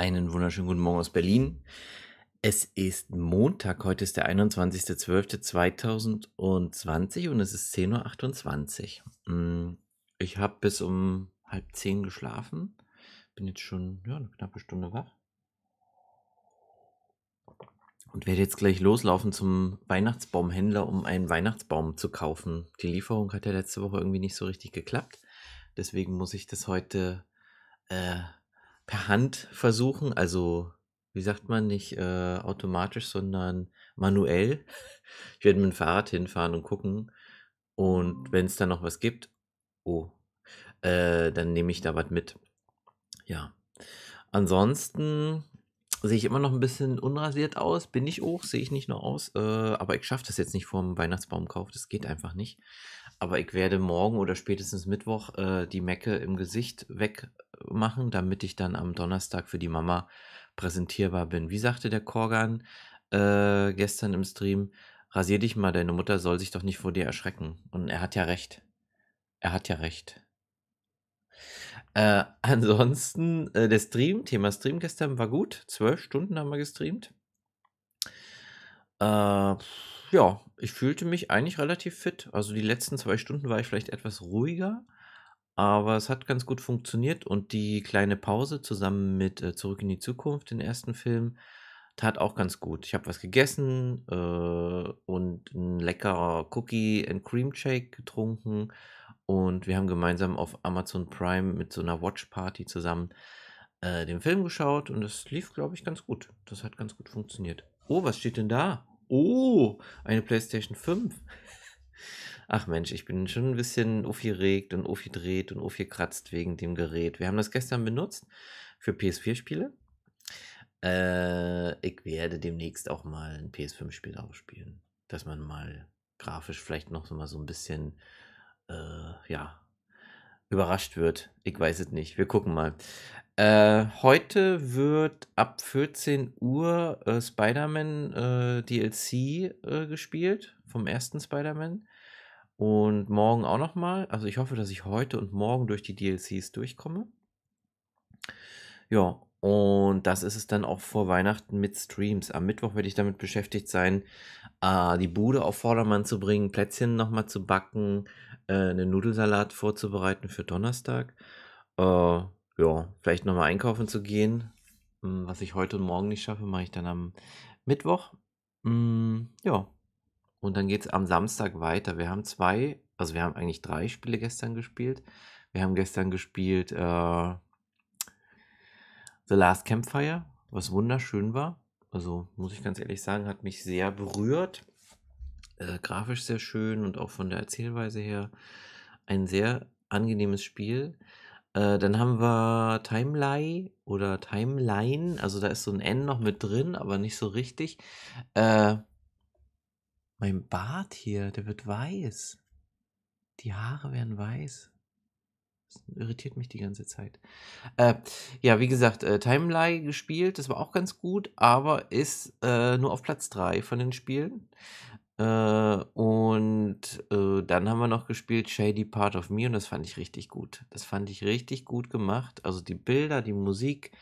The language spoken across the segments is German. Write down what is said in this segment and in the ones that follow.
Einen wunderschönen guten Morgen aus Berlin. Es ist Montag, heute ist der 21.12.2020 und es ist 10.28 Uhr. Mm, ich habe bis um halb zehn geschlafen, bin jetzt schon ja, eine knappe Stunde wach und werde jetzt gleich loslaufen zum Weihnachtsbaumhändler, um einen Weihnachtsbaum zu kaufen. Die Lieferung hat ja letzte Woche irgendwie nicht so richtig geklappt, deswegen muss ich das heute... Äh, per Hand versuchen, also wie sagt man, nicht äh, automatisch, sondern manuell. Ich werde mit dem Fahrrad hinfahren und gucken. Und wenn es da noch was gibt, oh, äh, dann nehme ich da was mit. Ja. Ansonsten sehe ich immer noch ein bisschen unrasiert aus. Bin ich auch, sehe ich nicht noch aus. Äh, aber ich schaffe das jetzt nicht vor dem Weihnachtsbaumkauf. Das geht einfach nicht. Aber ich werde morgen oder spätestens Mittwoch äh, die Mecke im Gesicht wegmachen, damit ich dann am Donnerstag für die Mama präsentierbar bin. Wie sagte der Korgan äh, gestern im Stream, rasier dich mal, deine Mutter soll sich doch nicht vor dir erschrecken. Und er hat ja recht. Er hat ja recht. Äh, ansonsten, äh, der Stream, Thema Stream gestern war gut. Zwölf Stunden haben wir gestreamt. Äh, ja, ich fühlte mich eigentlich relativ fit. Also die letzten zwei Stunden war ich vielleicht etwas ruhiger, aber es hat ganz gut funktioniert und die kleine Pause zusammen mit äh, Zurück in die Zukunft, den ersten Film, tat auch ganz gut. Ich habe was gegessen äh, und ein leckerer Cookie and Cream Shake getrunken und wir haben gemeinsam auf Amazon Prime mit so einer Watch Party zusammen äh, den Film geschaut und das lief, glaube ich, ganz gut. Das hat ganz gut funktioniert. Oh, was steht denn da? Oh, eine PlayStation 5. Ach Mensch, ich bin schon ein bisschen aufgeregt und aufgedreht und aufgekratzt wegen dem Gerät. Wir haben das gestern benutzt für PS4-Spiele. Äh, ich werde demnächst auch mal ein PS5-Spiel aufspielen, dass man mal grafisch vielleicht noch so mal so ein bisschen, äh, ja, überrascht wird. Ich weiß es nicht. Wir gucken mal. Äh, heute wird ab 14 Uhr äh, Spider-Man äh, DLC äh, gespielt vom ersten Spider-Man. Und morgen auch nochmal. Also ich hoffe, dass ich heute und morgen durch die DLCs durchkomme. Ja, und das ist es dann auch vor Weihnachten mit Streams. Am Mittwoch werde ich damit beschäftigt sein, äh, die Bude auf Vordermann zu bringen, Plätzchen nochmal zu backen, äh, einen Nudelsalat vorzubereiten für Donnerstag. Äh, ja, vielleicht nochmal einkaufen zu gehen. Hm, was ich heute und morgen nicht schaffe, mache ich dann am Mittwoch. Hm, ja. Und dann geht es am Samstag weiter. Wir haben zwei, also wir haben eigentlich drei Spiele gestern gespielt. Wir haben gestern gespielt äh, The Last Campfire, was wunderschön war. Also muss ich ganz ehrlich sagen, hat mich sehr berührt. Äh, grafisch sehr schön und auch von der Erzählweise her ein sehr angenehmes Spiel. Äh, dann haben wir Timeline oder Timeline. Also da ist so ein N noch mit drin, aber nicht so richtig. Äh, mein Bart hier, der wird weiß. Die Haare werden weiß. Das irritiert mich die ganze Zeit. Äh, ja, wie gesagt, äh, Timeline gespielt, das war auch ganz gut, aber ist äh, nur auf Platz 3 von den Spielen. Äh, und äh, dann haben wir noch gespielt Shady Part of Me und das fand ich richtig gut. Das fand ich richtig gut gemacht. Also die Bilder, die Musik,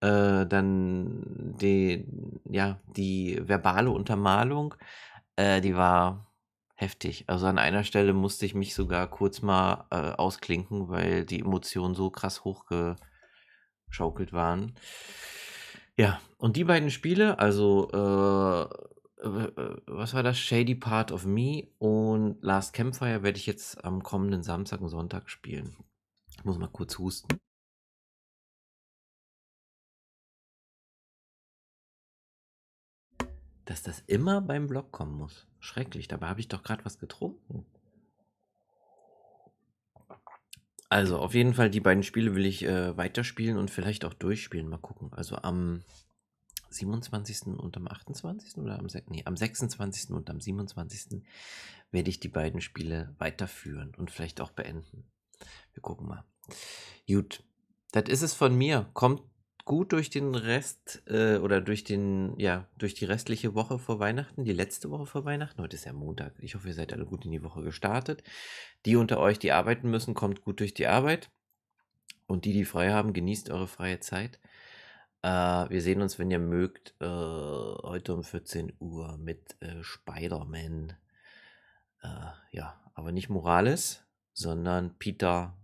äh, dann die, ja, die verbale Untermalung, äh, die war heftig. Also an einer Stelle musste ich mich sogar kurz mal äh, ausklinken, weil die Emotionen so krass hochgeschaukelt waren. Ja, und die beiden Spiele, also äh, äh, äh, was war das? Shady Part of Me und Last Campfire werde ich jetzt am kommenden Samstag und Sonntag spielen. Ich muss mal kurz husten. Dass das immer beim Blog kommen muss. Schrecklich, dabei habe ich doch gerade was getrunken. Also, auf jeden Fall, die beiden Spiele will ich äh, weiterspielen und vielleicht auch durchspielen. Mal gucken. Also am 27. und am 28. oder am, nee, am 26. und am 27. werde ich die beiden Spiele weiterführen und vielleicht auch beenden. Wir gucken mal. Gut, das ist es von mir. Kommt gut durch den Rest äh, oder durch den, ja, durch die restliche Woche vor Weihnachten, die letzte Woche vor Weihnachten. Heute ist ja Montag. Ich hoffe, ihr seid alle gut in die Woche gestartet. Die unter euch, die arbeiten müssen, kommt gut durch die Arbeit. Und die, die frei haben, genießt eure freie Zeit. Äh, wir sehen uns, wenn ihr mögt, äh, heute um 14 Uhr mit äh, Spider-Man. Äh, ja, aber nicht Morales, sondern Peter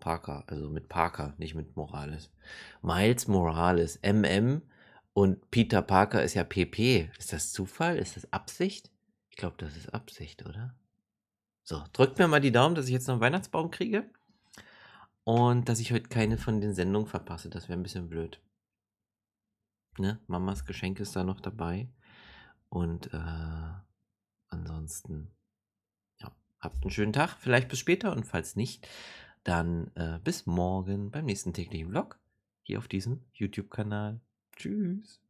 Parker. Also mit Parker, nicht mit Morales. Miles Morales, MM. Und Peter Parker ist ja PP. Ist das Zufall? Ist das Absicht? Ich glaube, das ist Absicht, oder? So, drückt mir mal die Daumen, dass ich jetzt noch einen Weihnachtsbaum kriege. Und dass ich heute keine von den Sendungen verpasse. Das wäre ein bisschen blöd. Ne? Mamas Geschenk ist da noch dabei. Und äh, ansonsten, ja, habt einen schönen Tag. Vielleicht bis später und falls nicht, dann äh, bis morgen beim nächsten täglichen Vlog hier auf diesem YouTube-Kanal. Tschüss.